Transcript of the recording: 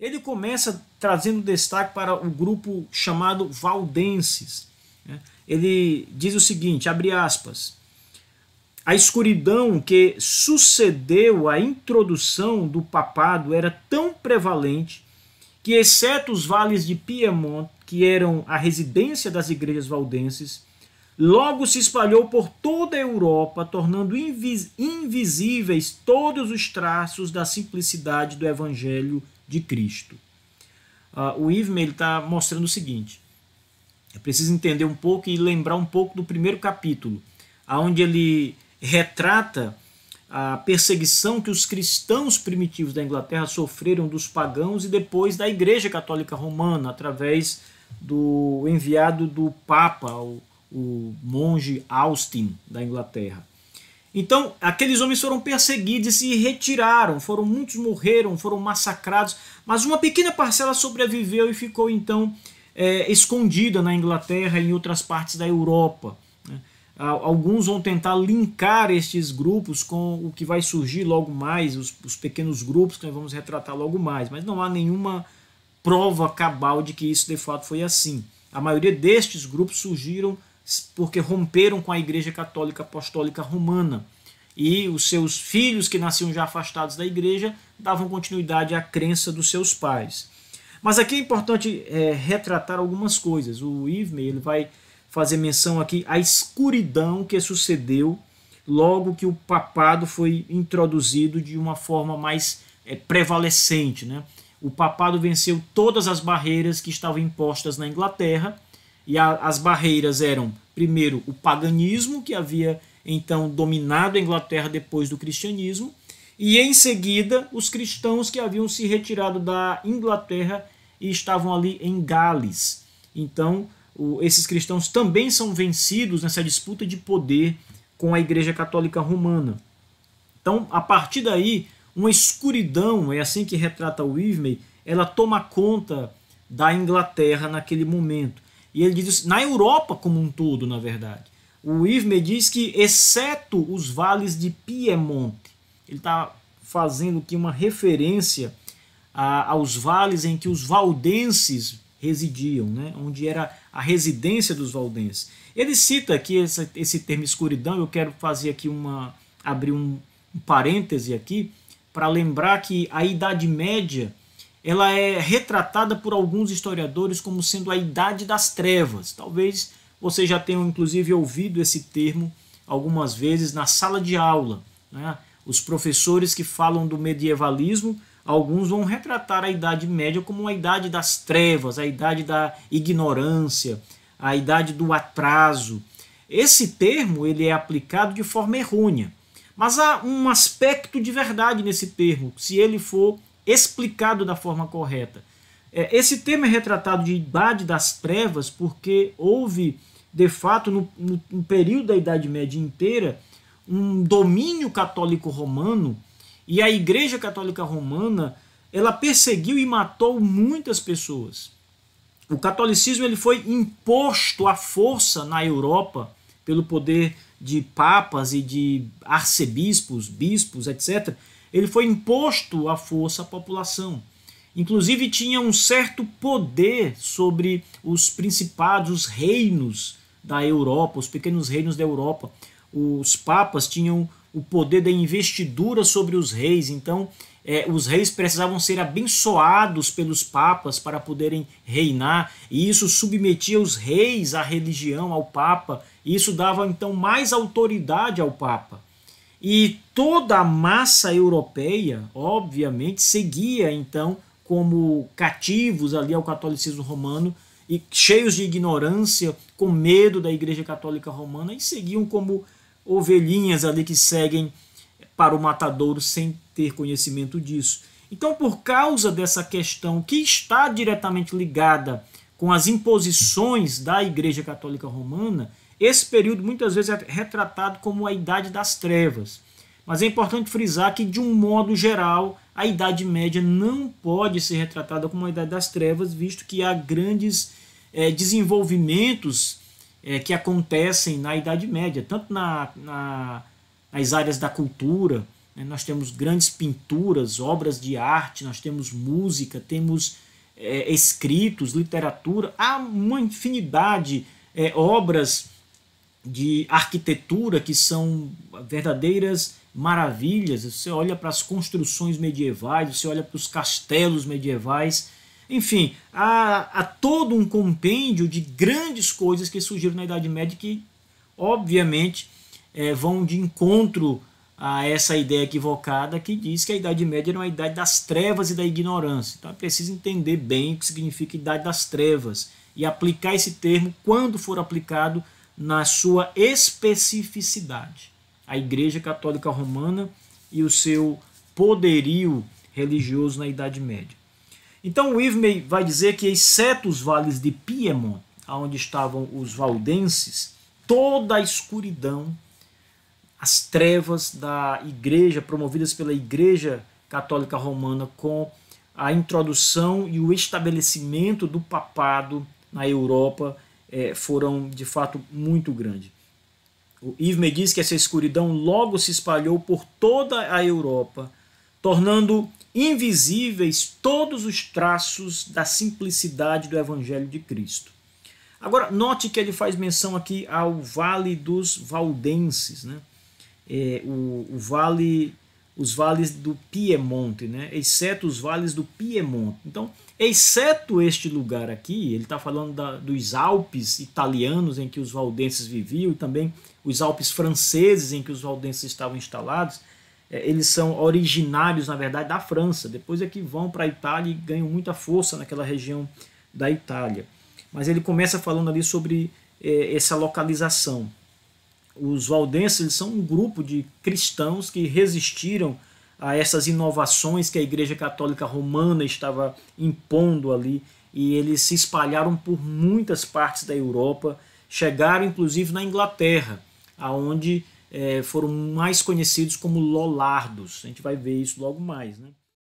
Ele começa trazendo destaque para o grupo chamado Valdenses. Né? Ele diz o seguinte, abre aspas, a escuridão que sucedeu à introdução do papado era tão prevalente que, exceto os vales de Piemonte, que eram a residência das igrejas valdenses, logo se espalhou por toda a Europa, tornando invisíveis todos os traços da simplicidade do evangelho de Cristo. Uh, o Ivme está mostrando o seguinte: é preciso entender um pouco e lembrar um pouco do primeiro capítulo, aonde ele retrata a perseguição que os cristãos primitivos da Inglaterra sofreram dos pagãos e depois da Igreja Católica Romana, através do enviado do Papa, o, o monge Austin da Inglaterra. Então, aqueles homens foram perseguidos e se retiraram, foram muitos morreram, foram massacrados, mas uma pequena parcela sobreviveu e ficou então é, escondida na Inglaterra e em outras partes da Europa. Né? Alguns vão tentar linkar estes grupos com o que vai surgir logo mais, os, os pequenos grupos que nós vamos retratar logo mais, mas não há nenhuma prova cabal de que isso de fato foi assim. A maioria destes grupos surgiram porque romperam com a Igreja Católica Apostólica Romana. E os seus filhos, que nasciam já afastados da igreja, davam continuidade à crença dos seus pais. Mas aqui é importante é, retratar algumas coisas. O Ivme ele vai fazer menção aqui à escuridão que sucedeu logo que o papado foi introduzido de uma forma mais é, prevalecente. Né? O papado venceu todas as barreiras que estavam impostas na Inglaterra e a, as barreiras eram, primeiro, o paganismo, que havia então dominado a Inglaterra depois do cristianismo, e em seguida, os cristãos que haviam se retirado da Inglaterra e estavam ali em Gales. Então, o, esses cristãos também são vencidos nessa disputa de poder com a Igreja Católica Romana. Então, a partir daí, uma escuridão, é assim que retrata o ela toma conta da Inglaterra naquele momento. E ele diz na Europa como um todo, na verdade. O Ivme diz que, exceto os vales de Piemonte, ele está fazendo aqui uma referência a, aos vales em que os valdenses residiam, né? onde era a residência dos valdenses. Ele cita aqui esse, esse termo escuridão, eu quero fazer aqui uma. abrir um, um parêntese aqui, para lembrar que a Idade Média ela é retratada por alguns historiadores como sendo a idade das trevas. Talvez você já tenha inclusive ouvido esse termo algumas vezes na sala de aula. Né? Os professores que falam do medievalismo, alguns vão retratar a Idade Média como a idade das trevas, a idade da ignorância, a idade do atraso. Esse termo ele é aplicado de forma errônea, mas há um aspecto de verdade nesse termo, se ele for explicado da forma correta. É, esse tema é retratado de Idade das Trevas porque houve, de fato, no, no, no período da Idade Média inteira, um domínio católico romano e a Igreja Católica Romana ela perseguiu e matou muitas pessoas. O catolicismo ele foi imposto à força na Europa pelo poder de papas e de arcebispos, bispos, etc. Ele foi imposto à força à população. Inclusive tinha um certo poder sobre os principados, os reinos da Europa, os pequenos reinos da Europa. Os papas tinham o poder da investidura sobre os reis, então é, os reis precisavam ser abençoados pelos papas para poderem reinar, e isso submetia os reis à religião, ao papa, e isso dava então mais autoridade ao papa. E toda a massa europeia, obviamente, seguia então como cativos ali ao catolicismo romano e cheios de ignorância, com medo da Igreja Católica Romana e seguiam como ovelhinhas ali que seguem para o matadouro sem ter conhecimento disso. Então, por causa dessa questão que está diretamente ligada com as imposições da Igreja Católica Romana, esse período muitas vezes é retratado como a Idade das Trevas, mas é importante frisar que, de um modo geral, a Idade Média não pode ser retratada como a Idade das Trevas, visto que há grandes é, desenvolvimentos é, que acontecem na Idade Média, tanto na, na, nas áreas da cultura, né? nós temos grandes pinturas, obras de arte, nós temos música, temos é, escritos, literatura, há uma infinidade é, obras de arquitetura que são verdadeiras maravilhas. Você olha para as construções medievais, você olha para os castelos medievais. Enfim, há, há, todo um compêndio de grandes coisas que surgiram na Idade Média que, obviamente, é, vão de encontro a essa ideia equivocada que diz que a Idade Média era uma idade das trevas e da ignorância. Então é preciso entender bem o que significa Idade das Trevas e aplicar esse termo quando for aplicado na sua especificidade. A Igreja Católica Romana e o seu poderio religioso na Idade Média. Então o Ivmey vai dizer que, exceto os vales de Piemont, onde estavam os valdenses, toda a escuridão, as trevas da igreja, promovidas pela Igreja Católica Romana com a introdução e o estabelecimento do papado na Europa é, foram de fato muito grandes. O Ivme diz que essa escuridão logo se espalhou por toda a Europa, tornando invisíveis todos os traços da simplicidade do Evangelho de Cristo. Agora, note que ele faz menção aqui ao Vale dos Valdenses, né? É, o, o, Vale os vales do Piemonte, né? exceto os vales do Piemonte. Então, exceto este lugar aqui, ele está falando da, dos Alpes italianos em que os valdenses viviam, e também os Alpes franceses em que os valdenses estavam instalados. É, eles são originários, na verdade, da França. Depois é que vão para a Itália e ganham muita força naquela região da Itália. Mas ele começa falando ali sobre é, essa localização. Os valdenses são um grupo de cristãos que resistiram a essas inovações que a Igreja Católica Romana estava impondo ali, e eles se espalharam por muitas partes da Europa, chegaram inclusive na Inglaterra, aonde eh, foram mais conhecidos como Lollardos. A gente vai ver isso logo mais. Né?